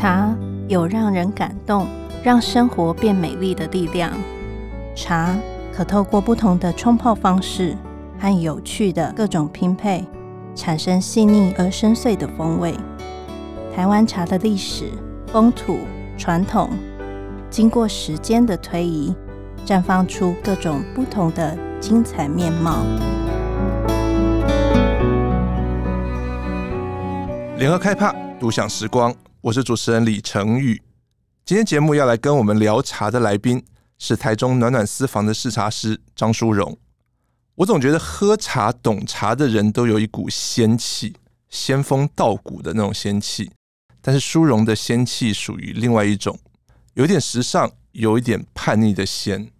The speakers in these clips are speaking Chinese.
茶有让人感动、让生活变美丽的力量。茶可透过不同的冲泡方式和有趣的各种拼配，产生细腻而深邃的风味。台湾茶的历史、风土、传统，经过时间的推移，绽放出各种不同的精彩面貌。联合开帕，独享时光。我是主持人李成玉，今天节目要来跟我们聊茶的来宾是台中暖暖私房的试茶师张淑荣。我总觉得喝茶懂茶的人都有一股仙气，仙风道骨的那种仙气。但是淑荣的仙气属于另外一种，有点时尚，有一点叛逆的仙。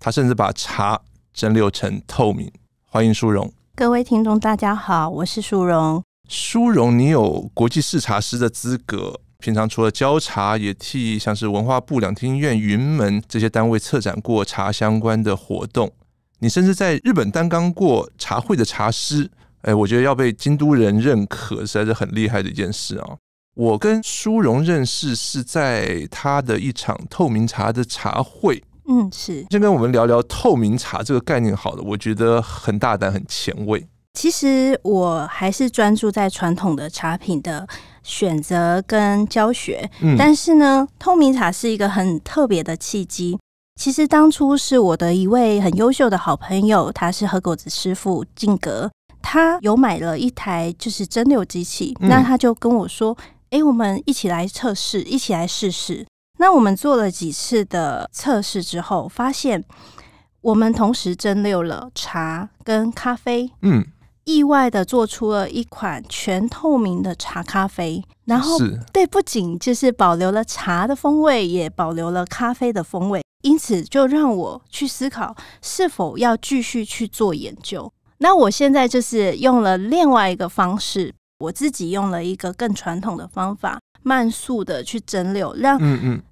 他甚至把茶蒸馏成透明。欢迎淑荣。各位听众，大家好，我是淑荣。殊荣，你有国际视察师的资格，平常除了教茶，也替像是文化部、两厅院、云门这些单位策展过茶相关的活动。你甚至在日本担纲过茶会的茶师，哎，我觉得要被京都人认可，实在是很厉害的一件事啊！我跟殊荣认识是在他的一场透明茶的茶会，嗯，是先跟我们聊聊透明茶这个概念，好了，我觉得很大胆、很前卫。其实我还是专注在传统的茶品的选择跟教学，嗯，但是呢，透明茶是一个很特别的契机。其实当初是我的一位很优秀的好朋友，他是喝果子师傅晋格，他有买了一台就是蒸馏机器，那他就跟我说：“哎，我们一起来测试，一起来试试。”那我们做了几次的测试之后，发现我们同时蒸馏了茶跟咖啡，嗯。意外的做出了一款全透明的茶咖啡，然后对不仅就是保留了茶的风味，也保留了咖啡的风味，因此就让我去思考是否要继续去做研究。那我现在就是用了另外一个方式，我自己用了一个更传统的方法，慢速的去蒸馏，让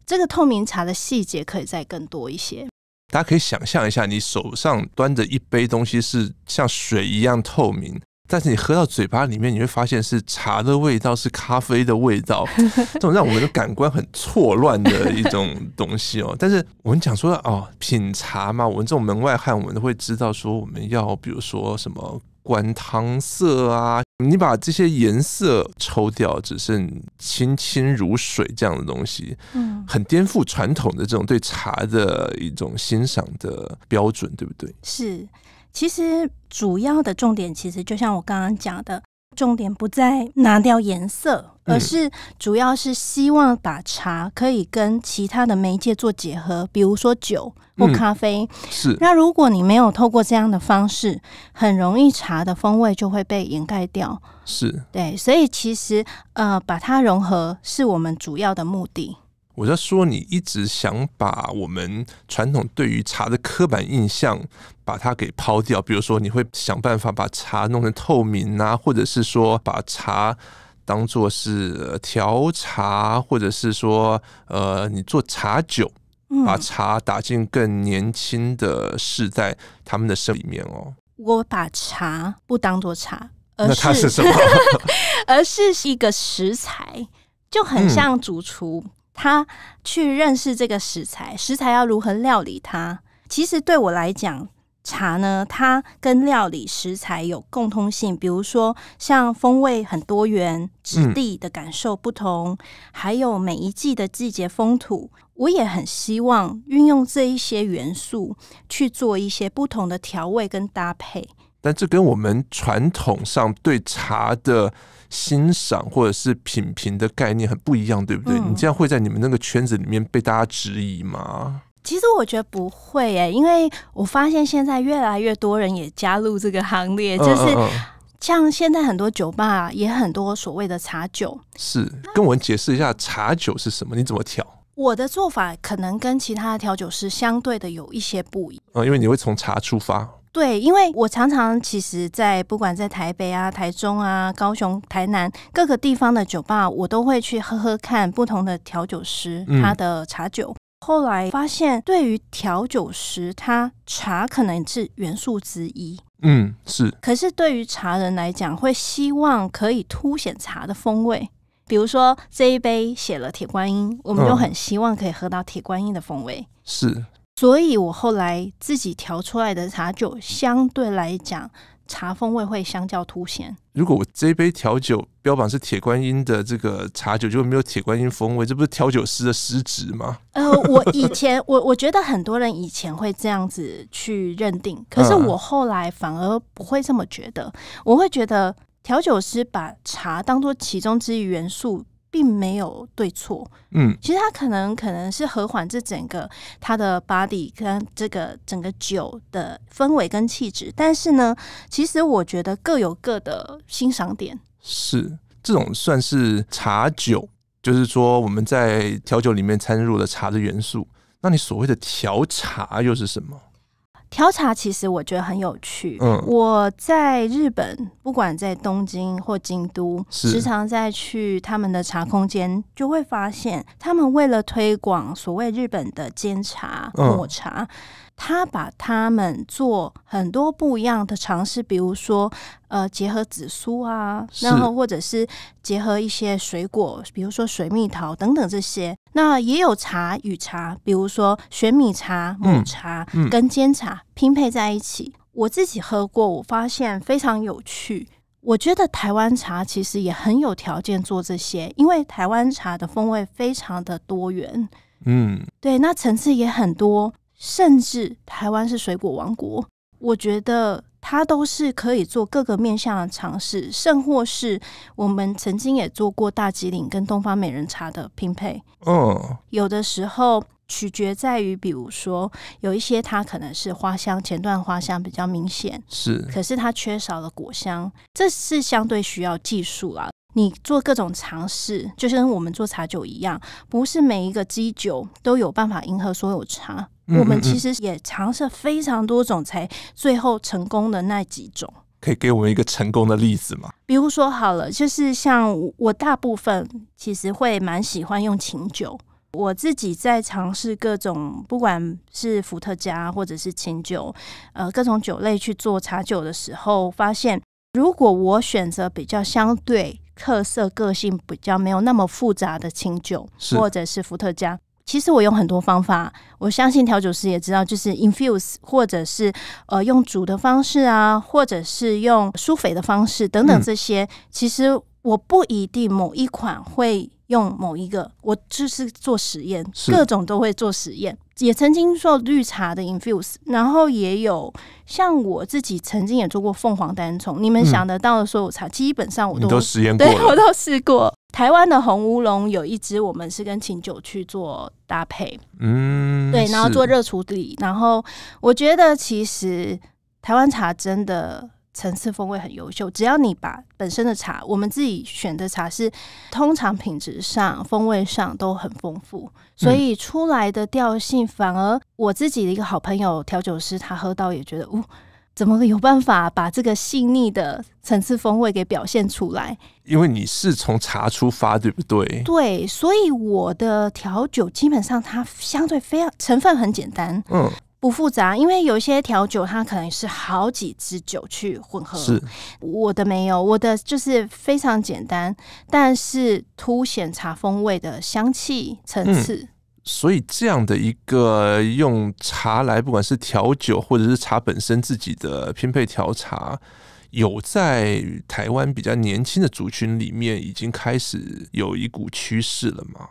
这个透明茶的细节可以再更多一些。大家可以想象一下，你手上端着一杯东西是像水一样透明，但是你喝到嘴巴里面，你会发现是茶的味道，是咖啡的味道，这种让我们的感官很错乱的一种东西哦。但是我们讲说哦，品茶嘛，我们这种门外汉，我们会知道说，我们要比如说什么。观糖色啊，你把这些颜色抽掉，只剩清清如水这样的东西，嗯，很颠覆传统的这种对茶的一种欣赏的标准，对不对？是，其实主要的重点，其实就像我刚刚讲的。重点不在拿掉颜色，而是主要是希望把茶可以跟其他的媒介做结合，比如说酒或咖啡。是，那如果你没有透过这样的方式，很容易茶的风味就会被掩盖掉。是对，所以其实呃，把它融合是我们主要的目的。我就说，你一直想把我们传统对于茶的刻板印象把它给抛掉，比如说你会想办法把茶弄成透明啊，或者是说把茶当做是调茶，或者是说呃，你做茶酒，把茶打进更年轻的世代他们的生里面哦。我把茶不当做茶，而是什么？而是一个食材，就很像主厨。他去认识这个食材，食材要如何料理它？其实对我来讲，茶呢，它跟料理食材有共通性，比如说像风味很多元，质地的感受不同，还有每一季的季节风土，我也很希望运用这一些元素去做一些不同的调味跟搭配。但这跟我们传统上对茶的。欣赏或者是品评的概念很不一样，对不对？你这样会在你们那个圈子里面被大家质疑吗？其实我觉得不会，因为我发现现在越来越多人也加入这个行列，就是像现在很多酒吧也很多所谓的茶酒，是跟我们解释一下茶酒是什么？你怎么调？我的做法可能跟其他的调酒师相对的有一些不一样，因为你会从茶出发。对，因为我常常其实，在不管在台北啊、台中啊、高雄、台南各个地方的酒吧，我都会去喝喝看不同的调酒师他的茶酒。后来发现，对于调酒师，他茶可能是元素之一。嗯，是。可是对于茶人来讲，会希望可以凸显茶的风味。比如说这一杯写了铁观音，我们就很希望可以喝到铁观音的风味。是。所以，我后来自己调出来的茶酒，相对来讲，茶风味会相较凸显。如果我这杯调酒标榜是铁观音的这个茶酒，就没有铁观音风味，这不是调酒师的失职吗？呃，我以前 我我觉得很多人以前会这样子去认定，可是我后来反而不会这么觉得。我会觉得调酒师把茶当做其中之一元素。并没有对错，嗯，其实它可能可能是和缓这整个它的 body 跟这个整个酒的氛围跟气质，但是呢，其实我觉得各有各的欣赏点。是这种算是茶酒，就是说我们在调酒里面掺入了茶的元素。那你所谓的调茶又是什么？调查其实我觉得很有趣。我在日本，不管在东京或京都，时常在去他们的茶空间，就会发现他们为了推广所谓日本的煎茶、抹茶。他把他们做很多不一样的尝试，比如说呃，结合紫苏啊，然后或者是结合一些水果，比如说水蜜桃等等这些。那也有茶与茶，比如说玄米茶、抹茶跟煎茶拼配在一起。我自己喝过，我发现非常有趣。我觉得台湾茶其实也很有条件做这些，因为台湾茶的风味非常的多元，嗯，对，那层次也很多。甚至台湾是水果王国，我觉得它都是可以做各个面向的尝试，甚或是我们曾经也做过大吉岭跟东方美人茶的拼配。嗯，有的时候取决在于，比如说有一些它可能是花香，前段花香比较明显，是，可是它缺少了果香，这是相对需要技术啊。你做各种尝试，就像我们做茶酒一样，不是每一个基酒都有办法迎合所有茶。我们其实也尝试非常多种，才最后成功的那几种。可以给我们一个成功的例子吗？比如说，好了，就是像我大部分其实会蛮喜欢用清酒。我自己在尝试各种，不管是伏特加或者是清酒，呃，各种酒类去做茶酒的时候，发现如果我选择比较相对特色、个性比较没有那么复杂的清酒，或者是伏特加。其实我有很多方法，我相信调酒师也知道，就是 infuse，或者是呃用煮的方式啊，或者是用疏肥的方式等等这些。其实我不一定某一款会。用某一个，我就是做实验，各种都会做实验。也曾经做绿茶的 infuse，然后也有像我自己曾经也做过凤凰单丛。你们想得到的所有茶，基本上我都实验过对 我都试过。台湾的红乌龙有一支，我们是跟琴酒去做搭配，嗯，对，然后做热处理。然后我觉得其实台湾茶真的。层次风味很优秀，只要你把本身的茶，我们自己选的茶是通常品质上、风味上都很丰富，所以出来的调性反而我自己的一个好朋友调酒师，他喝到也觉得，哦，怎么有办法把这个细腻的层次风味给表现出来？因为你是从茶出发，对不对？对，所以我的调酒基本上它相对非常成分很简单，嗯。不复杂，因为有一些调酒，它可能是好几支酒去混合。是，我的没有，我的就是非常简单，但是凸显茶风味的香气层次。所以，这样的一个用茶来，不管是调酒或者是茶本身自己的拼配调茶，有在台湾比较年轻的族群里面已经开始有一股趋势了吗？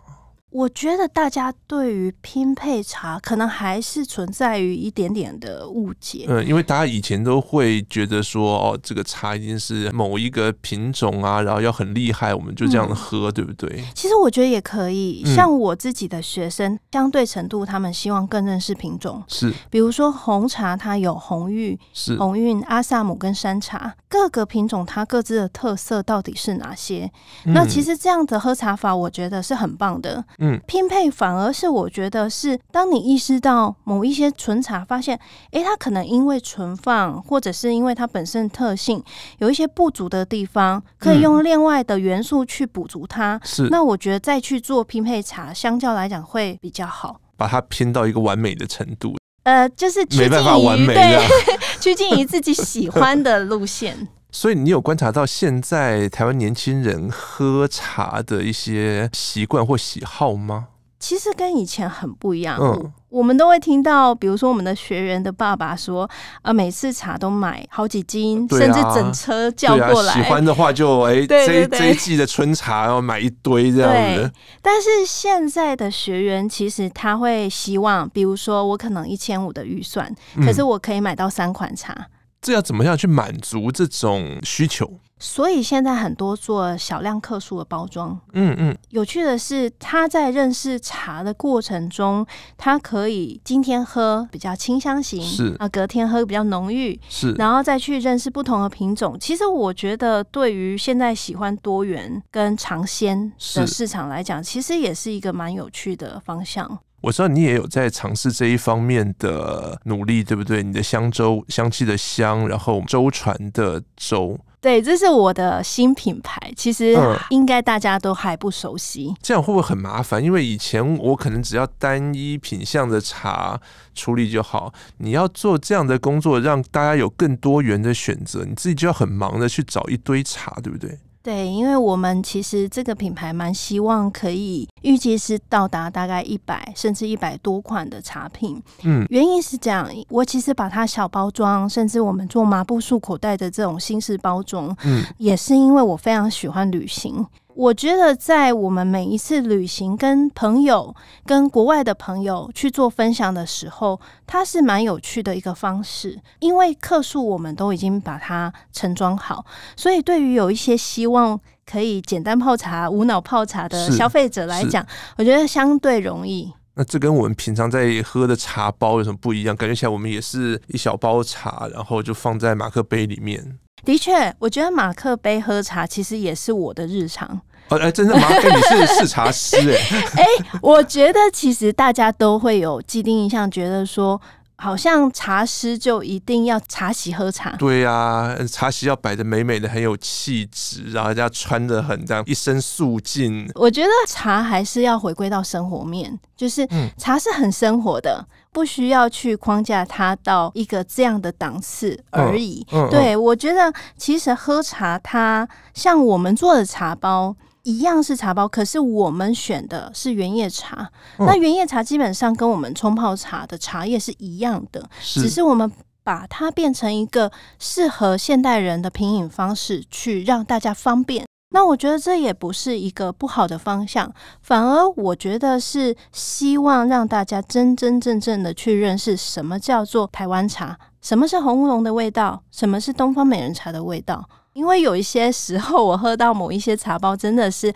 我觉得大家对于拼配茶可能还是存在于一点点的误解。嗯，因为大家以前都会觉得说，哦，这个茶一定是某一个品种啊，然后要很厉害，我们就这样喝，对不对？其实我觉得也可以。像我自己的学生，相对程度，他们希望更认识品种，是，比如说红茶，它有红玉、是红韵、阿萨姆跟山茶，各个品种它各自的特色到底是哪些？那其实这样的喝茶法，我觉得是很棒的。嗯，拼配反而是我觉得是，当你意识到某一些存茶，发现，哎，它可能因为存放或者是因为它本身特性有一些不足的地方，可以用另外的元素去补足它。是，那我觉得再去做拼配茶，相较来讲会比较好。把它拼到一个完美的程度。呃，就是没办法完美 趋近于自己喜欢的路线。所以你有观察到现在台湾年轻人喝茶的一些习惯或喜好吗？其实跟以前很不一样。嗯，我们都会听到，比如说我们的学员的爸爸说：“呃，每次茶都买好几斤，甚至整车叫过来。”喜欢的话就哎，这这一季的春茶要买一堆这样子。但是现在的学员其实他会希望，比如说我可能一千五的预算，可是我可以买到三款茶。这要怎么样去满足这种需求？所以现在很多做小量克数的包装，嗯嗯。有趣的是，他在认识茶的过程中，他可以今天喝比较清香型，是啊，隔天喝比较浓郁，是，然后再去认识不同的品种。其实我觉得，对于现在喜欢多元跟尝鲜的市场来讲，其实也是一个蛮有趣的方向。我知道你也有在尝试这一方面的努力，对不对？你的香州香气的香，然后舟船的舟。对，这是我的新品牌，其实应该大家都还不熟悉。这样会不会很麻烦？因为以前我可能只要单一品相的茶处理就好，你要做这样的工作，让大家有更多元的选择，你自己就要很忙的去找一堆茶，对不对？对，因为我们其实这个品牌蛮希望可以预计是到达大概一百甚至一百多款的茶品。嗯，原因是这样，我其实把它小包装，甚至我们做麻布束口袋的这种新式包装，嗯，也是因为我非常喜欢旅行。我觉得在我们每一次旅行跟朋友、跟国外的朋友去做分享的时候，它是蛮有趣的一个方式。因为客数我们都已经把它盛装好，所以对于有一些希望可以简单泡茶、无脑泡茶的消费者来讲，我觉得相对容易。那这跟我们平常在喝的茶包有什么不一样？感觉起来我们也是一小包茶，然后就放在马克杯里面。的确，我觉得马克杯喝茶其实也是我的日常。哦，哎，真的麻烦你是是 茶师哎。哎，我觉得其实大家都会有既定印象，觉得说好像茶师就一定要茶席喝茶。对呀，茶席要摆的美美的，很有气质，然后要穿的很这样一身素净。我觉得茶还是要回归到生活面，就是茶是很生活的，不需要去框架它到一个这样的档次而已。对我觉得，其实喝茶它像我们做的茶包。一样是茶包，可是我们选的是原叶茶。那原叶茶基本上跟我们冲泡茶的茶叶是一样的，只是我们把它变成一个适合现代人的品饮方式，去让大家方便。那我觉得这也不是一个不好的方向，反而我觉得是希望让大家真真正正的去认识什么叫做台湾茶，什么是红乌龙的味道，什么是东方美人茶的味道。因为有一些时候，我喝到某一些茶包，真的是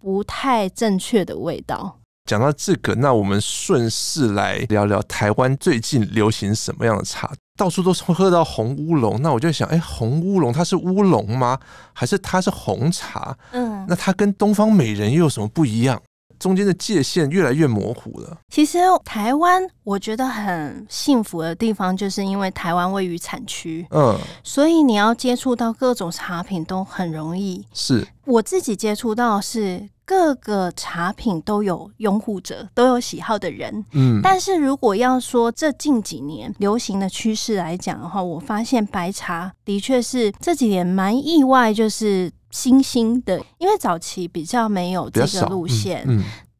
不太正确的味道。讲到这个，那我们顺势来聊聊台湾最近流行什么样的茶？到处都是喝到红乌龙，那我就想，哎，红乌龙它是乌龙吗？还是它是红茶？嗯，那它跟东方美人又有什么不一样？中间的界限越来越模糊了。其实台湾我觉得很幸福的地方，就是因为台湾位于产区，嗯，所以你要接触到各种茶品都很容易。是，我自己接触到是各个茶品都有拥护者，都有喜好的人。嗯，但是如果要说这近几年流行的趋势来讲的话，我发现白茶的确是这几年蛮意外，就是。新兴的，因为早期比较没有这个路线。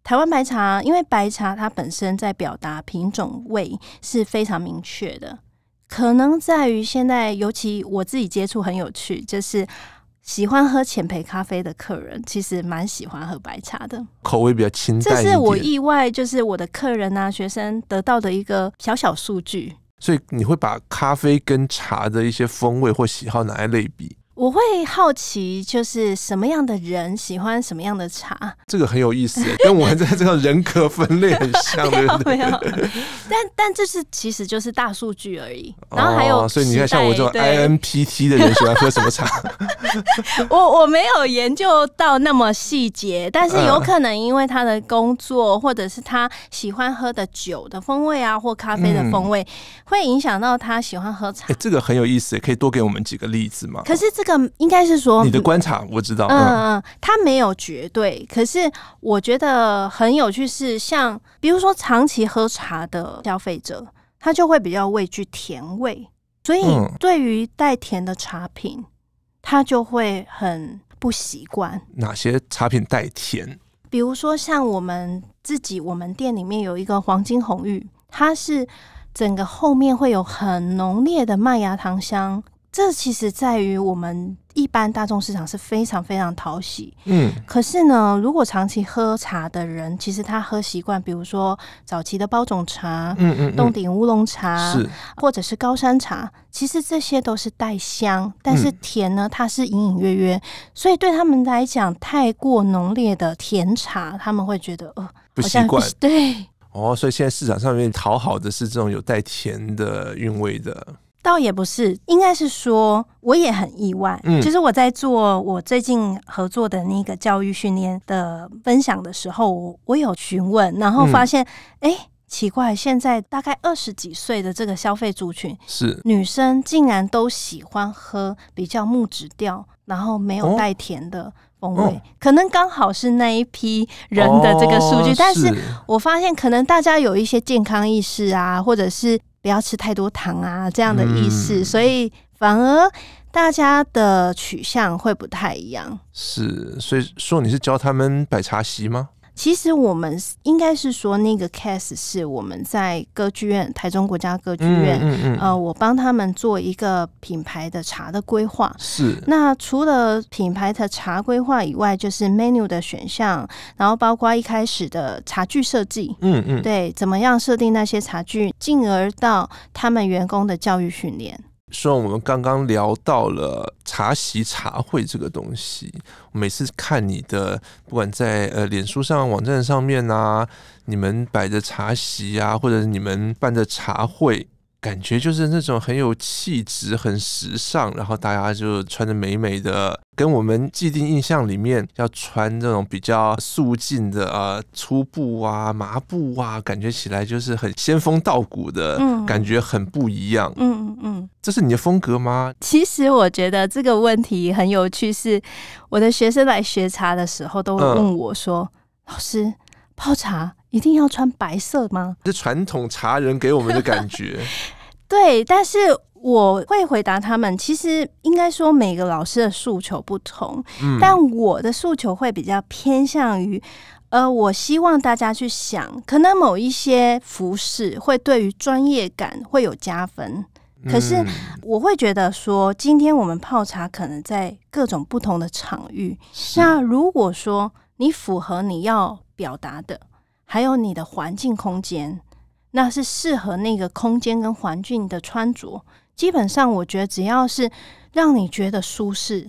台湾白茶，因为白茶它本身在表达品种味是非常明确的。可能在于现在，尤其我自己接触很有趣，就是喜欢喝浅焙咖啡的客人，其实蛮喜欢喝白茶的，口味比较清淡。这是我意外，就是我的客人啊，学生得到的一个小小数据。所以你会把咖啡跟茶的一些风味或喜好拿来类比？我会好奇，就是什么样的人喜欢什么样的茶，这个很有意思，跟我们在这个人格分类很像 有，但但这是其实就是大数据而已。然后还有，所以你看，像我这种 I N P T 的人喜欢喝什么茶？我我没有研究到那么细节，但是有可能因为他的工作，或者是他喜欢喝的酒的风味啊，或咖啡的风味，会影响到他喜欢喝茶。这个很有意思，可以多给我们几个例子吗？可是这。个应该是说你的观察我知道，嗯嗯，它没有绝对，可是我觉得很有趣是，像比如说长期喝茶的消费者，他就会比较畏惧甜味，所以对于带甜的茶品，他就会很不习惯。哪些茶品带甜？比如说像我们自己，我们店里面有一个黄金红玉，它是整个后面会有很浓烈的麦芽糖香。这其实在于我们一般大众市场是非常非常讨喜，嗯，可是呢，如果长期喝茶的人，其实他喝习惯，比如说早期的包种茶，嗯嗯，洞顶乌龙茶，或者是高山茶，其实这些都是带香，但是甜呢，它是隐隐约约，所以对他们来讲，太过浓烈的甜茶，他们会觉得，呃，不习惯，对，哦，所以现在市场上面讨好的是这种有带甜的韵味的。倒也不是，应该是说我也很意外。其实我在做我最近合作的那个教育训练的分享的时候，我我有询问，然后发现，哎，奇怪，现在大概二十几岁的这个消费族群是女生，竟然都喜欢喝比较木质调，然后没有带甜的风味，可能刚好是那一批人的这个数据。但是我发现，可能大家有一些健康意识啊，或者是。不要吃太多糖啊，这样的意思，所以反而大家的取向会不太一样。是，所以说你是教他们摆茶席吗？其实我们应该是说，那个 case 是我们在歌剧院台中国家歌剧院，呃，我帮他们做一个品牌的茶的规划。是那除了品牌的茶规划以外，就是 menu 的选项，然后包括一开始的茶具设计，嗯嗯，对，怎么样设定那些茶具，进而到他们员工的教育训练。虽然我们刚刚聊到了茶席茶会这个东西，每次看你的，不管在呃脸书上网站上面啊，你们摆着茶席啊，或者你们办着茶会。感觉就是那种很有气质、很时尚，然后大家就穿着美美的，跟我们既定印象里面要穿那种比较素净的啊，粗布啊、麻布啊，感觉起来就是很仙风道骨的感觉，很不一样。嗯嗯，这是你的风格吗？其实我觉得这个问题很有趣，是我的学生来学茶的时候都会问我说：“老师，泡茶一定要穿白色吗？”是传统茶人给我们的感觉。对，但是我会回答他们。其实应该说，每个老师的诉求不同，但我的诉求会比较偏向于，呃，我希望大家去想，可能某一些服饰会对于专业感会有加分。可是我会觉得说，今天我们泡茶，可能在各种不同的场域，那如果说你符合你要表达的，还有你的环境空间。那是适合那个空间跟环境的穿着。基本上，我觉得只要是让你觉得舒适，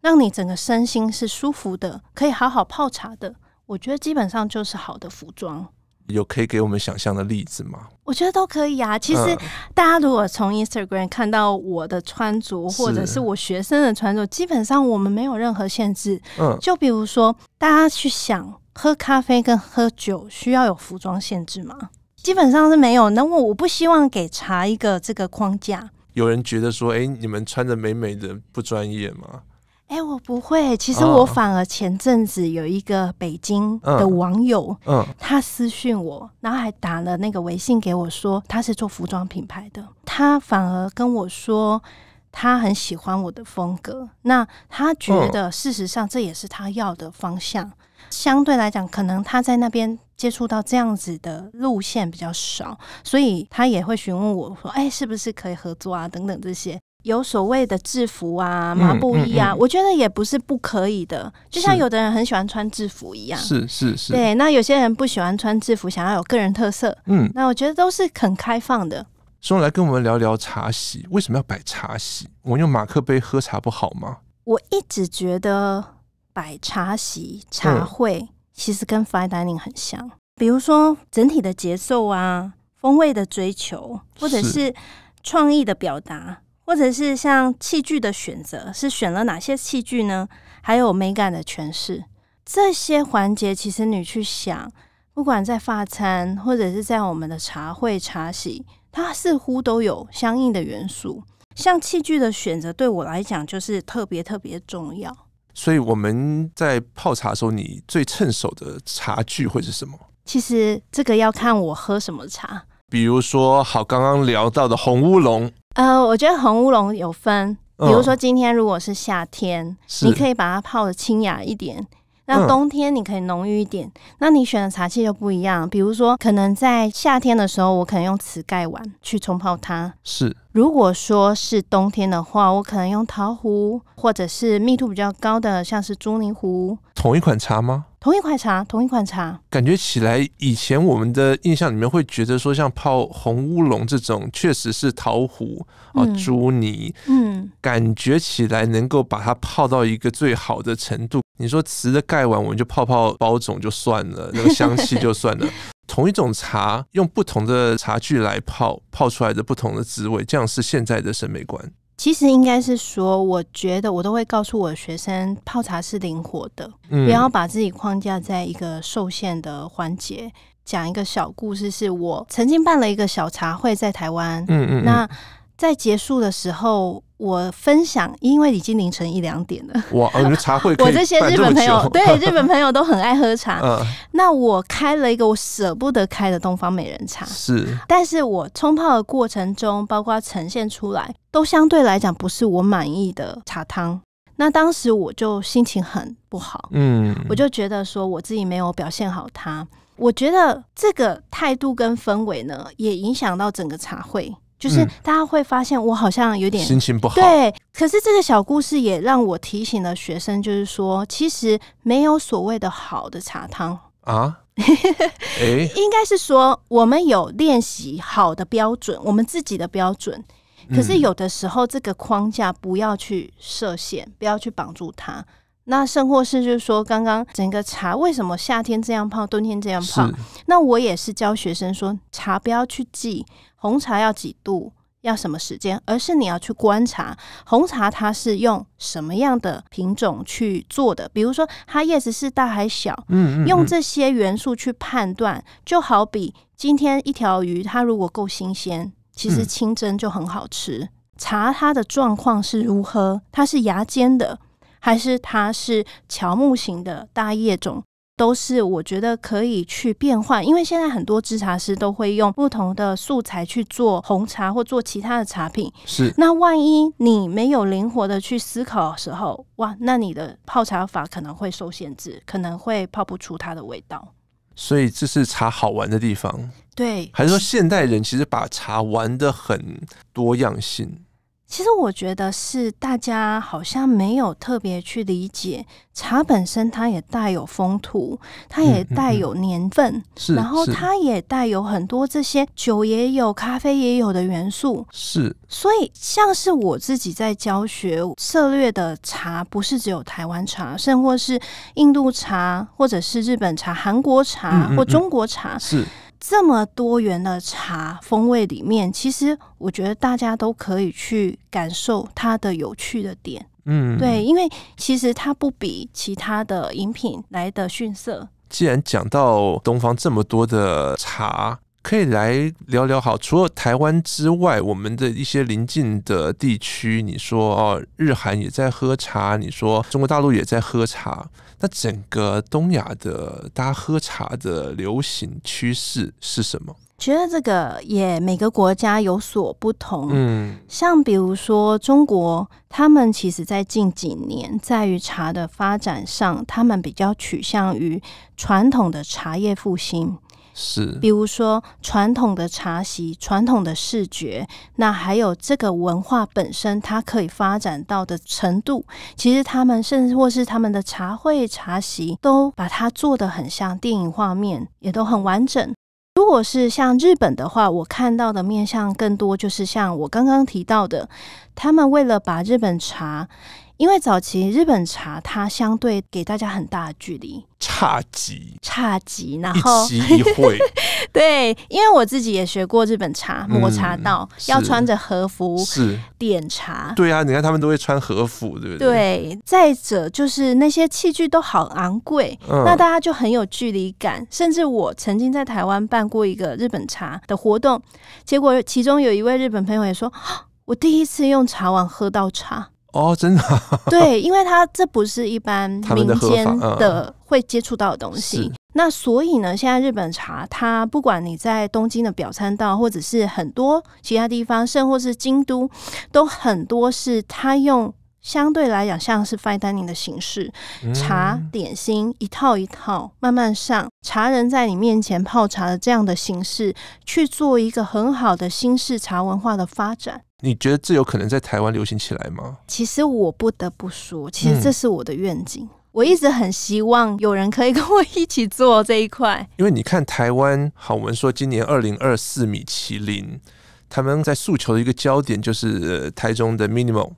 让你整个身心是舒服的，可以好好泡茶的，我觉得基本上就是好的服装。有可以给我们想象的例子吗？我觉得都可以啊。其实大家如果从 Instagram 看到我的穿着，或者是我学生的穿着，基本上我们没有任何限制。嗯。就比如说，大家去想喝咖啡跟喝酒，需要有服装限制吗？基本上是没有，那我我不希望给查一个这个框架。有人觉得说，哎，你们穿着美美的不专业吗？哎，我不会。其实我反而前阵子有一个北京的网友，嗯，他私信我，然后还打了那个微信给我说，他是做服装品牌的，他反而跟我说他很喜欢我的风格，那他觉得事实上这也是他要的方向。相对来讲，可能他在那边。接触到这样子的路线比较少，所以他也会询问我说：“哎，是不是可以合作啊？”等等这些有所谓的制服啊、麻布衣啊，我觉得也不是不可以的。就像有的人很喜欢穿制服一样，是是是。对，那有些人不喜欢穿制服，想要有个人特色，嗯，那我觉得都是很开放的。以来跟我们聊聊茶席，为什么要摆茶席？我用马克杯喝茶不好吗？我一直觉得摆茶席茶会。其实跟 fine dining 很像，比如说整体的节奏啊、风味的追求，或者是创意的表达，或者是像器具的选择，是选了哪些器具呢？还有美感的诠释，这些环节其实你去想，不管在发餐或者是在我们的茶会茶席，它似乎都有相应的元素。像器具的选择，对我来讲就是特别特别重要。所以我们在泡茶的时候，你最趁手的茶具会是什么？其实这个要看我喝什么茶。比如说，好刚刚聊到的红乌龙，呃，我觉得红乌龙有分。比如说今天如果是夏天，你可以把它泡的清雅一点。那冬天你可以浓郁一点，那你选的茶器就不一样。比如说，可能在夏天的时候，我可能用瓷盖碗去冲泡它；是，如果说是冬天的话，我可能用陶壶或者是密度比较高的，像是朱泥壶。同一款茶吗？同一款茶，同一款茶，感觉起来以前我们的印象里面会觉得说，像泡红乌龙这种，确实是桃壶啊、朱泥，嗯，感觉起来能够把它泡到一个最好的程度。你说瓷的盖碗，我们就泡泡包种就算了，那个香气就算了。同一种茶，用不同的茶具来泡，泡出来的不同的滋味，这样是现在的审美观。其实应该是说，我觉得我都会告诉我学生，泡茶是灵活的，不要把自己框架在一个受限的环节。讲一个小故事，是我曾经办了一个小茶会，在台湾。嗯嗯，那在结束的时候。我分享，因为已经凌晨一两点了。哇，茶会！我这些日本朋友，对日本朋友都很爱喝茶。嗯，那我开了一个我舍不得开的东方美人茶。是，但是我冲泡的过程中，包括呈现出来，都相对来讲不是我满意的茶汤。那当时我就心情很不好。嗯，我就觉得说我自己没有表现好，他。我觉得这个态度跟氛围呢，也影响到整个茶会。就是大家会发现我好像有点心情不好。对，可是这个小故事也让我提醒了学生，就是说，其实没有所谓的好的茶汤啊。应该是说我们有练习好的标准，我们自己的标准。可是有的时候这个框架不要去设限，不要去绑住它。那甚或是就是说，刚刚整个茶为什么夏天这样泡，冬天这样泡？那我也是教学生说，茶不要去记。红茶要几度？要什么时间？而是你要去观察红茶，它是用什么样的品种去做的？比如说，它叶子是大还小？嗯嗯，用这些元素去判断，就好比今天一条鱼，它如果够新鲜，其实清蒸就很好吃。茶它的状况是如何？它是芽尖的，还是它是乔木型的大叶种？都是我觉得可以去变换，因为现在很多制茶师都会用不同的素材去做红茶或做其他的茶品。是，那万一你没有灵活的去思考的时候，哇，那你的泡茶法可能会受限制，可能会泡不出它的味道。所以这是茶好玩的地方，对，还是说现代人其实把茶玩的很多样性。其实我觉得是大家好像没有特别去理解茶本身，它也带有风土，它也带有年份，是，然后它也带有很多这些酒也有、咖啡也有的元素，是。所以像是我自己在教学策略的茶，不是只有台湾茶，甚或是印度茶，或者是日本茶、韩国茶或中国茶，是。这么多元的茶风味里面，其实我觉得大家都可以去感受它的有趣的点，嗯，对，因为其实它不比其他的饮品来的逊色。既然讲到东方这么多的茶。可以来聊聊好。除了台湾之外，我们的一些邻近的地区，你说哦，日韩也在喝茶，你说中国大陆也在喝茶，那整个东亚的大家喝茶的流行趋势是什么？觉得这个也每个国家有所不同。嗯，像比如说中国，他们其实在近几年在于茶的发展上，他们比较取向于传统的茶叶复兴。是，比如说传统的茶席、传统的视觉，那还有这个文化本身，它可以发展到的程度，其实他们甚至或是他们的茶会、茶席都把它做得很像电影画面，也都很完整。如果是像日本的话，我看到的面向更多就是像我刚刚提到的，他们为了把日本茶。因为早期日本茶，它相对给大家很大的距离，差级差级，然后一机会 对，因为我自己也学过日本茶抹茶道，要穿着和服是点茶，对啊，你看他们都会穿和服，对不对？对，再者就是那些器具都好昂贵，那大家就很有距离感。甚至我曾经在台湾办过一个日本茶的活动，结果其中有一位日本朋友也说，我第一次用茶碗喝到茶。哦，真的，对，因为它这不是一般民间的会接触到的东西，那所以呢，现在日本茶，它不管你在东京的表参道，或者是很多其他地方，甚或是京都，都很多是它用。相对来讲，像是 fine dining 的形式，茶点心一套一套慢慢上，茶人在你面前泡茶的这样的形式，去做一个很好的新式茶文化的发展。你觉得这有可能在台湾流行起来吗？其实我不得不说，其实这是我的愿景。我一直很希望有人可以跟我一起做这一块。因为你看，台湾好文说，今年二零二四米其林，他们在诉求的一个焦点就是台中的 m i n i m u m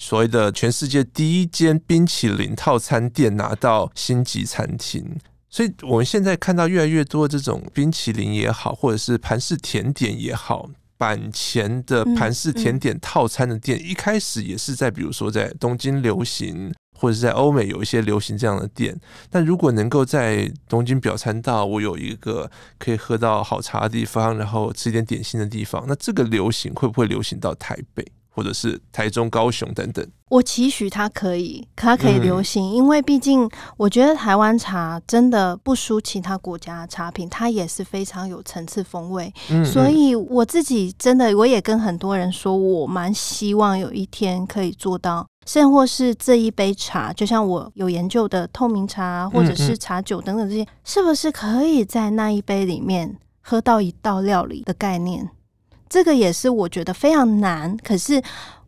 所谓的全世界第一间冰淇淋套餐店拿到星级餐厅，所以我们现在看到越来越多这种冰淇淋也好，或者是盘式甜点也好，板前的盘式甜点套餐的店，一开始也是在比如说在东京流行，或者是在欧美有一些流行这样的店。但如果能够在东京表参道，我有一个可以喝到好茶的地方，然后吃点点心的地方，那这个流行会不会流行到台北？或者是台中、高雄等等，我期许它可以，它可以流行，因为毕竟我觉得台湾茶真的不输其他国家的茶品，它也是非常有层次风味。所以我自己真的，我也跟很多人说，我蛮希望有一天可以做到，甚或是这一杯茶，就像我有研究的透明茶，或者是茶酒等等这些，是不是可以在那一杯里面喝到一道料理的概念？这个也是我觉得非常难，可是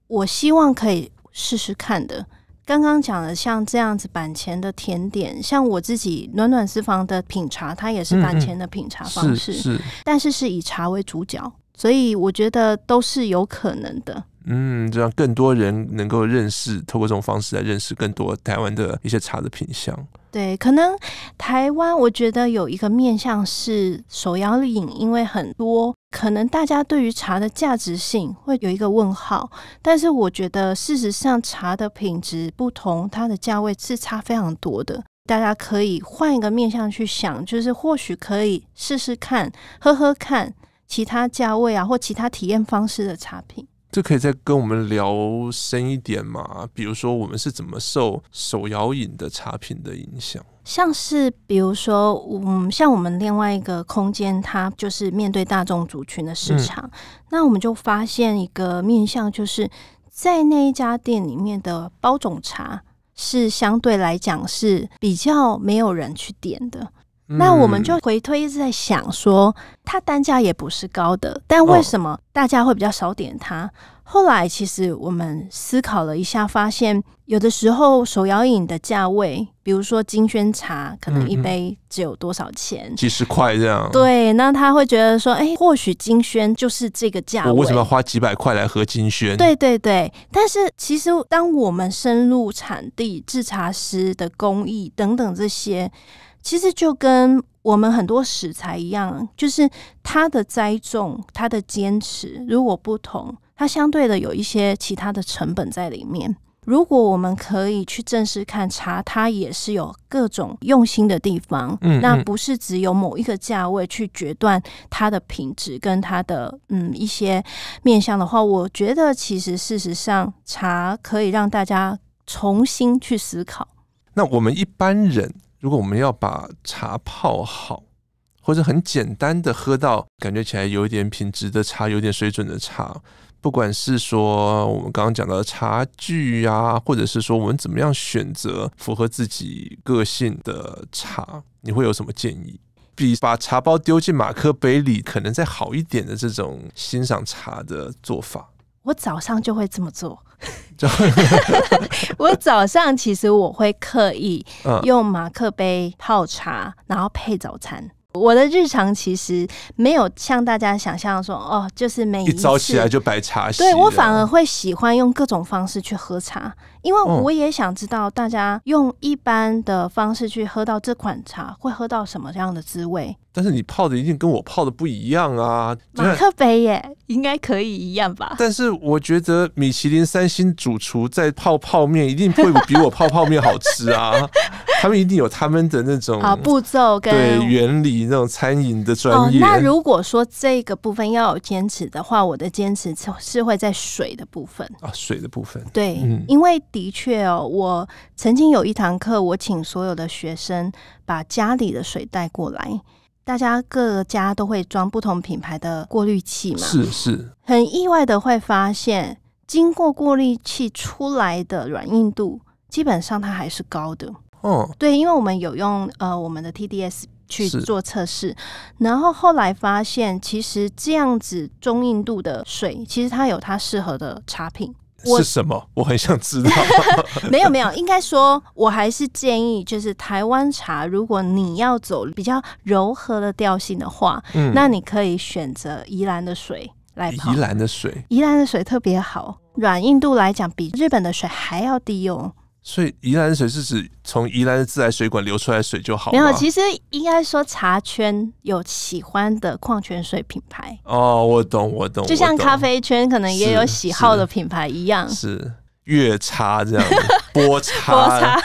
我希望可以试试看的。刚刚讲的像这样子板前的甜点，像我自己暖暖私房的品茶，它也是板前的品茶方式，是，但是是以茶为主角。所以我觉得都是有可能的。嗯，让更多人能够认识，透过这种方式来认识更多台湾的一些茶的品相。对，可能台湾我觉得有一个面向是手摇饮，因为很多可能大家对于茶的价值性会有一个问号。但是我觉得事实上茶的品质不同，它的价位是差非常多的。大家可以换一个面向去想，就是或许可以试试看，喝喝看。其他价位啊，或其他体验方式的茶品，这可以再跟我们聊深一点嘛？比如说，我们是怎么受手摇饮的茶品的影响？像是比如说，嗯，像我们另外一个空间，它就是面对大众族群的市场，那我们就发现一个面向，就是在那一家店里面的包种茶是相对来讲是比较没有人去点的。那我们就回推一直在想说，它单价也不是高的，但为什么大家会比较少点它？后来其实我们思考了一下，发现有的时候手摇饮的价位，比如说金萱茶，可能一杯只有多少钱？几十块这样。对，那他会觉得说，哎，或许金萱就是这个价位，我为什么要花几百块来喝金萱？对对对。但是其实当我们深入产地、制茶师的工艺等等这些。其实就跟我们很多食材一样，就是它的栽种、它的坚持如果不同，它相对的有一些其他的成本在里面。如果我们可以去正式看茶，它也是有各种用心的地方。嗯，那不是只有某一个价位去决断它的品质跟它的嗯一些面向的话，我觉得其实事实上茶可以让大家重新去思考。那我们一般人。如果我们要把茶泡好，或者很简单的喝到感觉起来有一点品质的茶、有点水准的茶，不管是说我们刚刚讲到的茶具啊，或者是说我们怎么样选择符合自己个性的茶，你会有什么建议？比把茶包丢进马克杯里可能再好一点的这种欣赏茶的做法。我早上就会这么做。我早上其实我会刻意用马克杯泡茶，然后配早餐。我的日常其实没有像大家想象说，哦，就是每一早起来就白茶。对我反而会喜欢用各种方式去喝茶，因为我也想知道大家用一般的方式去喝到这款茶会喝到什么样的滋味。但是你泡的一定跟我泡的不一样啊！马克杯耶，应该可以一样吧？但是我觉得米其林三星主厨在泡泡面，一定会比我泡泡面好吃啊！他们一定有他们的那种啊步骤、对原理、那种餐饮的专业。那如果说这个部分要有坚持的话，我的坚持是会在水的部分啊，水的部分。对，因为的确哦，我曾经有一堂课，我请所有的学生把家里的水带过来。大家各家都会装不同品牌的过滤器嘛？是是，很意外的会发现，经过过滤器出来的软硬度，基本上它还是高的。哦，对，因为我们有用呃我们的 TDS 去做测试，然后后来发现，其实这样子中硬度的水，其实它有它适合的茶品。是什么？我很想知道。没有没有，应该说，我还是建议，就是台湾茶，如果你要走比较柔和的调性的话，那你可以选择宜兰的水来泡。宜兰的水，宜兰的水特别好，软硬度来讲，比日本的水还要低哦。所以宜兰水是指从宜兰的自来水管流出来的水就好。没有，其实应该说茶圈有喜欢的矿泉水品牌。哦，我懂，我懂。就像咖啡圈可能也有喜好的品牌一样。是月差这样，波差 波差。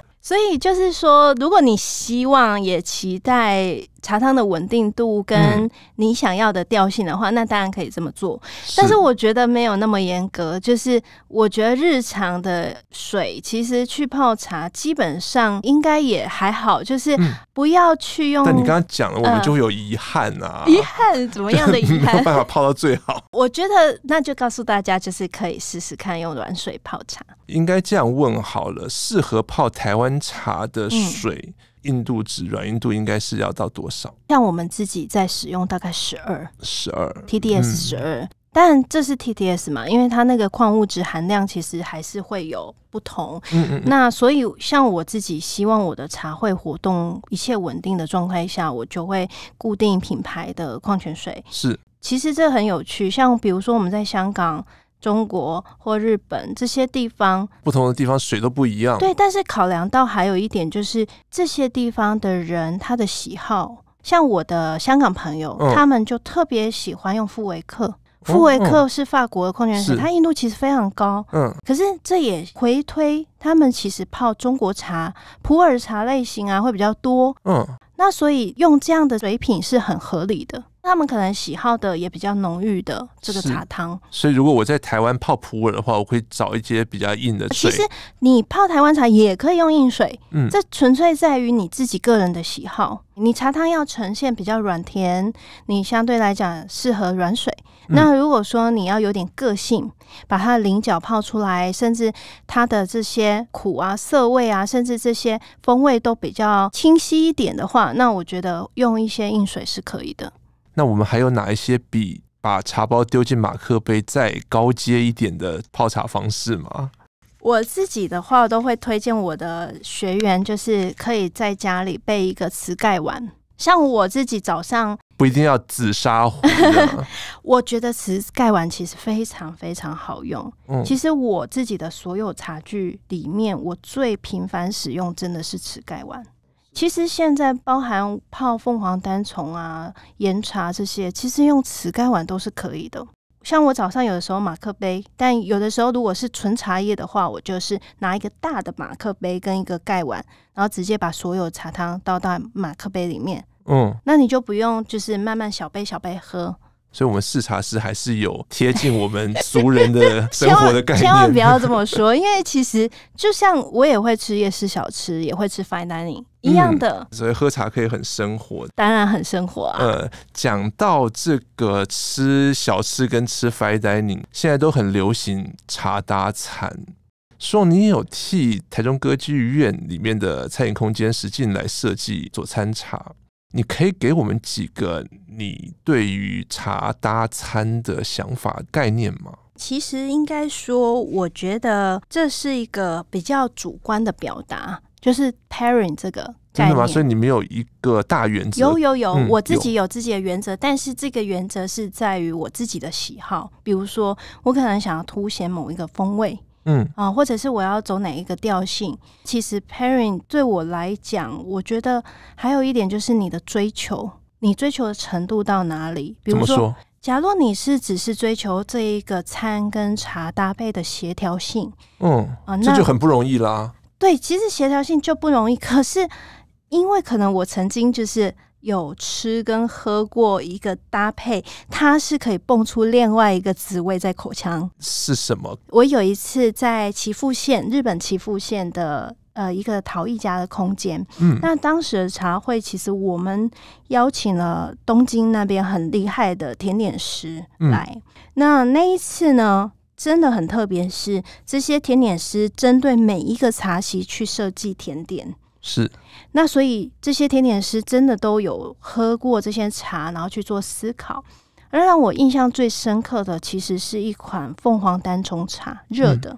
所以就是说，如果你希望也期待。茶汤的稳定度跟你想要的调性的话，那当然可以这么做。但是我觉得没有那么严格。就是我觉得日常的水，其实去泡茶基本上应该也还好。就是不要去用。但你刚刚讲了，我们就会有遗憾啊！遗憾怎么样的遗憾？没有办法泡到最好。我觉得那就告诉大家，就是可以试试看用软水泡茶。应该这样问好了：适合泡台湾茶的水。硬度值软硬度应该是要到多少？像我们自己在使用大概十二，十二 TDS 十二，但这是 TDS 嘛？因为它那个矿物质含量其实还是会有不同。嗯嗯。那所以像我自己希望我的茶会活动一切稳定的状态下，我就会固定品牌的矿泉水。是。其实这很有趣，像比如说我们在香港。中国或日本这些地方，不同的地方水都不一样。对，但是考量到还有一点，就是这些地方的人他的喜好，像我的香港朋友，他们就特别喜欢用富维克。富维克是法国的矿泉水，它硬度其实非常高。嗯。可是这也回推他们其实泡中国茶、普洱茶类型啊会比较多。嗯。那所以用这样的水品是很合理的。他们可能喜好的也比较浓郁的这个茶汤，所以如果我在台湾泡普洱的话，我会找一些比较硬的水。其实你泡台湾茶也可以用硬水，嗯，这纯粹在于你自己个人的喜好。你茶汤要呈现比较软甜，你相对来讲适合软水。那如果说你要有点个性，把它的菱角泡出来，甚至它的这些苦啊、涩味啊，甚至这些风味都比较清晰一点的话，那我觉得用一些硬水是可以的。那我们还有哪一些比把茶包丢进马克杯再高阶一点的泡茶方式吗？我自己的话都会推荐我的学员，就是可以在家里备一个瓷盖碗。像我自己早上不一定要紫砂壶，我觉得瓷盖碗其实非常非常好用。嗯，其实我自己的所有茶具里面，我最频繁使用真的是瓷盖碗。其实现在包含泡凤凰单丛啊、岩茶这些，其实用瓷盖碗都是可以的。像我早上有的时候马克杯，但有的时候如果是纯茶叶的话，我就是拿一个大的马克杯跟一个盖碗，然后直接把所有茶汤倒到马克杯里面。嗯，那你就不用就是慢慢小杯小杯喝。所以，我们视茶师还是有贴近我们 俗人的 生活的概念。千万不要这么说，因为其实就像我也会吃夜市小吃，也会吃 fine dining 一样的。所以喝茶可以很生活，当然很生活啊。呃，讲到这个吃小吃跟吃 fine dining，现在都很流行茶搭餐。说你有替台中歌剧院里面的餐饮空间实际来设计做餐茶，你可以给我们几个。你对于茶搭餐的想法概念吗？其实应该说，我觉得这是一个比较主观的表达，就是 pairing 这个概念。真的吗？所以你没有一个大原则？有有有，我自己有自己的原则，但是这个原则是在于我自己的喜好。比如说，我可能想要凸显某一个风味，嗯啊，或者是我要走哪一个调性。其实 pairing 对我来讲，我觉得还有一点就是你的追求。你追求的程度到哪里？比如说，假若你是只是追求这一个餐跟茶搭配的协调性，嗯啊，这就很不容易啦。对，其实协调性就不容易，可是因为可能我曾经就是有吃跟喝过一个搭配，它是可以蹦出另外一个滋味在口腔。是什么？我有一次在岐阜县，日本岐阜县的。呃，一个陶艺家的空间。嗯，那当时的茶会，其实我们邀请了东京那边很厉害的甜点师来。那那一次呢，真的很特别，是这些甜点师针对每一个茶席去设计甜点。是，那所以这些甜点师真的都有喝过这些茶，然后去做思考。而让我印象最深刻的，其实是一款凤凰单丛茶热的，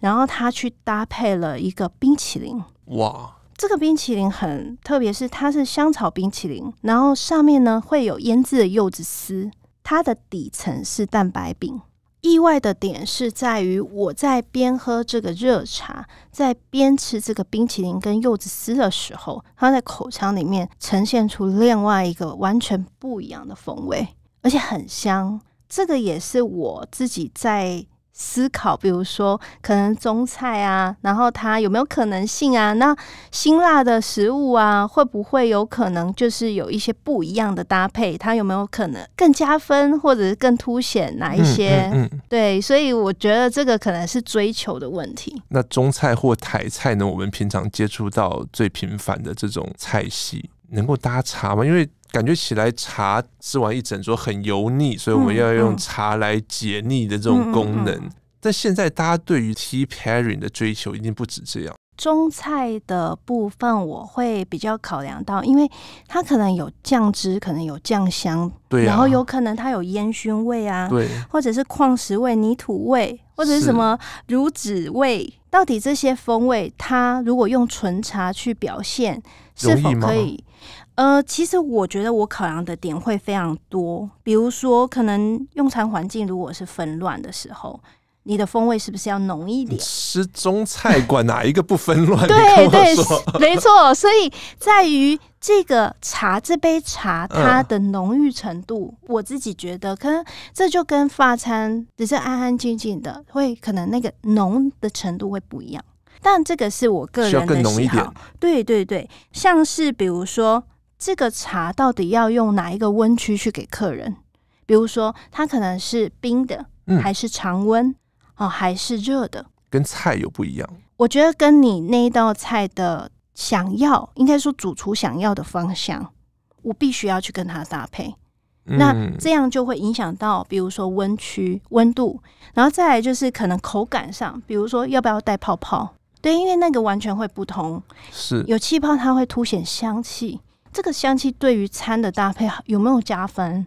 然后它去搭配了一个冰淇淋。哇！这个冰淇淋很特别，是它是香草冰淇淋，然后上面呢会有腌制的柚子丝，它的底层是蛋白饼。意外的点是在于，我在边喝这个热茶，在边吃这个冰淇淋跟柚子丝的时候，它在口腔里面呈现出另外一个完全不一样的风味。而且很香，这个也是我自己在思考。比如说，可能中菜啊，然后它有没有可能性啊？那辛辣的食物啊，会不会有可能就是有一些不一样的搭配？它有没有可能更加分，或者是更凸显哪一些？嗯，对，所以我觉得这个可能是追求的问题。那中菜或台菜呢？我们平常接触到最频繁的这种菜系，能够搭茶吗？因为感觉起来茶吃完一整桌很油腻，所以我们要用茶来解腻的这种功能。但现在大家对于 tea pairing 的追求一定不止这样。中菜的部分我会比较考量到，因为它可能有酱汁，可能有酱香，然后有可能它有烟熏味啊，对，或者是矿石味、泥土味，或者是什么乳脂味。到底这些风味，它如果用纯茶去表现，是否可以？呃，其实我觉得我考量的点会非常多，比如说可能用餐环境如果是纷乱的时候，你的风味是不是要浓一点？吃中菜馆哪一个不分乱？对 对，没错。所以在于这个茶，这杯茶它的浓郁程度，我自己觉得可能这就跟发餐只是安安静静的，会可能那个浓的程度会不一样。但这个是我个人的喜好。对对对，像是比如说。这个茶到底要用哪一个温区去给客人？比如说，它可能是冰的，还是常温，哦，还是热的？跟菜有不一样。我觉得跟你那一道菜的想要，应该说主厨想要的方向，我必须要去跟它搭配。那这样就会影响到，比如说温区温度，然后再来就是可能口感上，比如说要不要带泡泡？对，因为那个完全会不同。是有气泡，它会凸显香气。这个香气对于餐的搭配有没有加分？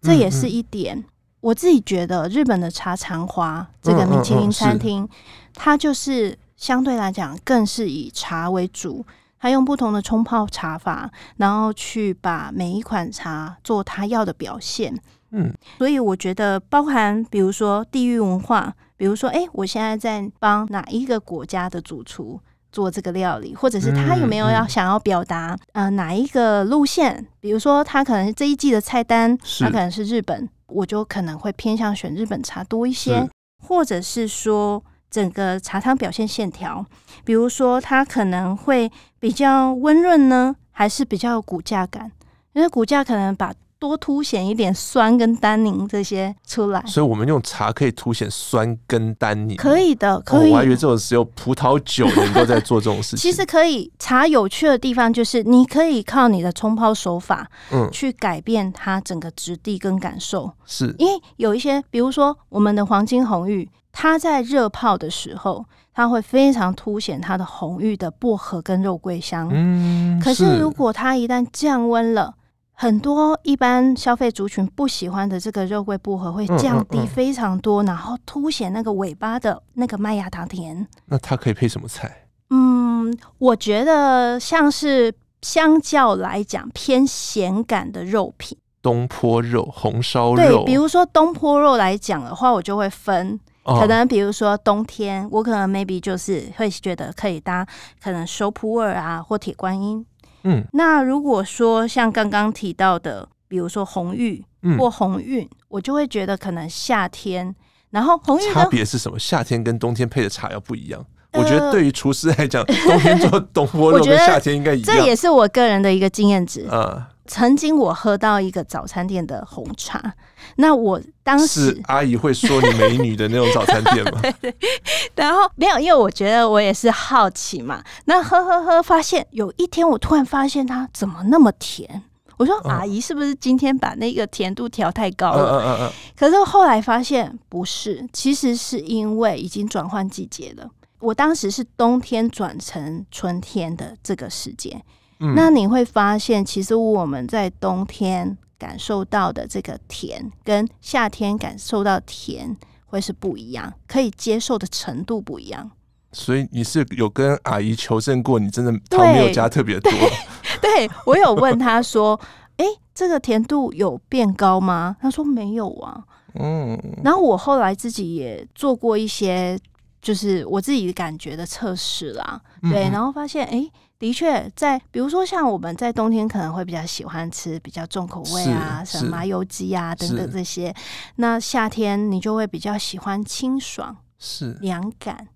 这也是一点。我自己觉得日本的茶禅花这个米其林餐厅，它就是相对来讲更是以茶为主，它用不同的冲泡茶法，然后去把每一款茶做它要的表现。嗯，所以我觉得包含比如说地域文化，比如说哎，我现在在帮哪一个国家的主厨。做这个料理，或者是他有没有要想要表达呃哪一个路线？比如说他可能这一季的菜单，他可能是日本，我就可能会偏向选日本茶多一些，或者是说整个茶汤表现线条，比如说它可能会比较温润呢，还是比较有骨架感？因为骨架可能把。多凸显一点酸跟单宁这些出来，所以我们用茶可以凸显酸跟单宁，可以的。可以。我还以为这种只有葡萄酒能够在做这种事情。其实可以，茶有趣的地方就是你可以靠你的冲泡手法，嗯，去改变它整个质地跟感受。是因为有一些，比如说我们的黄金红玉，它在热泡的时候，它会非常凸显它的红玉的薄荷跟肉桂香。嗯，可是如果它一旦降温了。很多一般消费族群不喜欢的这个肉桂薄荷会降低非常多，然后凸显那个尾巴的那个麦芽糖甜。那它可以配什么菜？嗯，我觉得像是相较来讲偏咸感的肉品，东坡肉、红烧肉。对，比如说东坡肉来讲的话，我就会分，可能比如说冬天，我可能 maybe 就是会觉得可以搭可能熟普洱啊或铁观音。嗯，那如果说像刚刚提到的，比如说红玉或红韵，我就会觉得可能夏天，然后红运差别是什么？夏天跟冬天配的茶要不一样。我觉得对于厨师来讲，冬天做 冬坡肉跟夏天应该这也是我个人的一个经验值嗯，曾经我喝到一个早餐店的红茶，那我当时是阿姨会说你美女的那种早餐店吗？然后没有，因为我觉得我也是好奇嘛。那喝喝喝，发现有一天我突然发现它怎么那么甜？我说阿姨是不是今天把那个甜度调太高了？嗯嗯嗯。可是后来发现不是，其实是因为已经转换季节了。我当时是冬天转成春天的这个时间。那你会发现，其实我们在冬天感受到的这个甜，跟夏天感受到甜会是不一样，可以接受的程度不一样。所以你是有跟阿姨求证过，你真的糖没有加特别多？对，我有问他说：“哎，这个甜度有变高吗？”他说：“没有啊。”嗯，然后我后来自己也做过一些，就是我自己的感觉的测试啦，对，然后发现哎。的确，在比如说像我们在冬天可能会比较喜欢吃比较重口味啊，什么麻油鸡啊等等这些。那夏天你就会比较喜欢清爽，是凉感。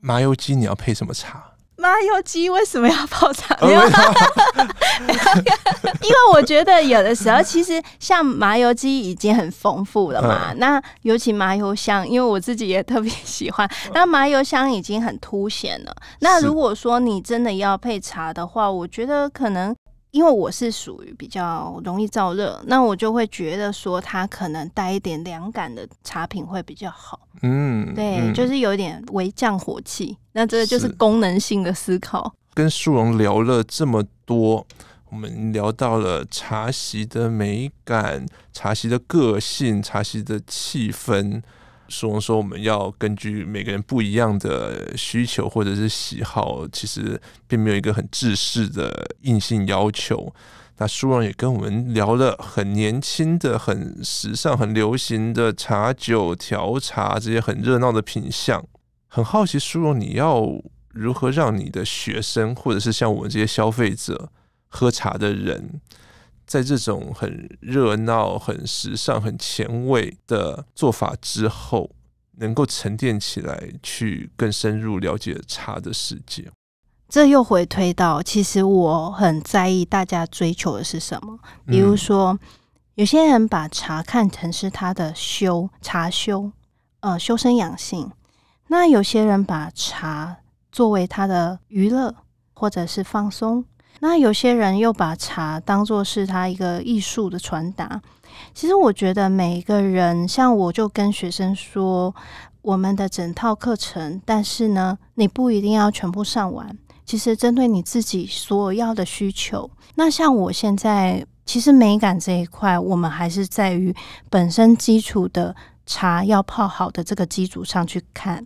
麻油鸡你要配什么茶？麻油鸡为什么要泡茶？因为我觉得有的时候，其实像麻油鸡已经很丰富了嘛。那尤其麻油香，因为我自己也特别喜欢。那麻油香已经很凸显了。那如果说你真的要配茶的话，我觉得可能。因为我是属于比较容易燥热，那我就会觉得说，它可能带一点凉感的茶品会比较好。嗯，对，就是有一点微降火气。那这就是功能性的思考。跟树荣聊了这么多，我们聊到了茶席的美感、茶席的个性、茶席的气氛。说荣说：“我们要根据每个人不一样的需求或者是喜好，其实并没有一个很制式的硬性要求。那舒荣也跟我们聊了很年轻的、很时尚、很流行的茶酒调茶这些很热闹的品相。很好奇，舒荣，你要如何让你的学生或者是像我们这些消费者喝茶的人？”在这种很热闹、很时尚、很前卫的做法之后，能够沉淀起来，去更深入了解茶的世界。这又回推到，其实我很在意大家追求的是什么。比如说，有些人把茶看成是他的修茶修，呃，修身养性；那有些人把茶作为他的娱乐或者是放松。那有些人又把茶当做是他一个艺术的传达，其实我觉得每一个人，像我就跟学生说，我们的整套课程，但是呢，你不一定要全部上完，其实针对你自己所要的需求，那像我现在，其实美感这一块，我们还是在于本身基础的茶要泡好的这个基础上去看。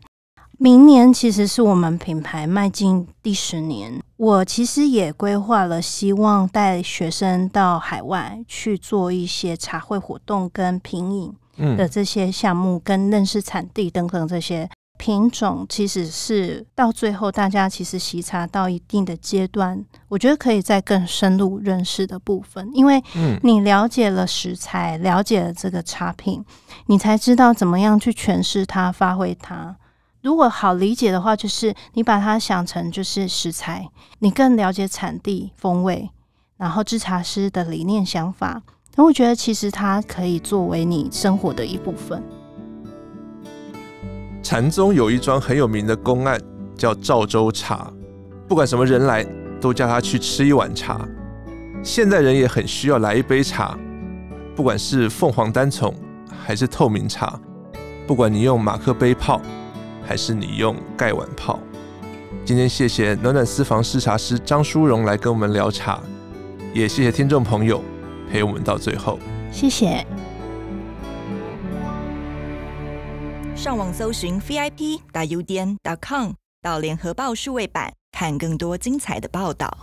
明年其实是我们品牌迈进第十年，我其实也规划了，希望带学生到海外去做一些茶会活动跟品饮的这些项目，跟认识产地等等这些品种，其实是到最后大家其实习茶到一定的阶段，我觉得可以在更深入认识的部分，因为你了解了食材，了解了这个茶品，你才知道怎么样去诠释它，发挥它。如果好理解的话，就是你把它想成就是食材，你更了解产地、风味，然后制茶师的理念、想法。那我觉得其实它可以作为你生活的一部分。禅宗有一桩很有名的公案，叫赵州茶。不管什么人来，都叫他去吃一碗茶。现代人也很需要来一杯茶，不管是凤凰单丛还是透明茶，不管你用马克杯泡。还是你用盖碗泡。今天谢谢暖暖私房视茶师张淑荣来跟我们聊茶，也谢谢听众朋友陪我们到最后。谢谢。上网搜寻 VIP 打 udn. dot com 到联合报数位版，看更多精彩的报道。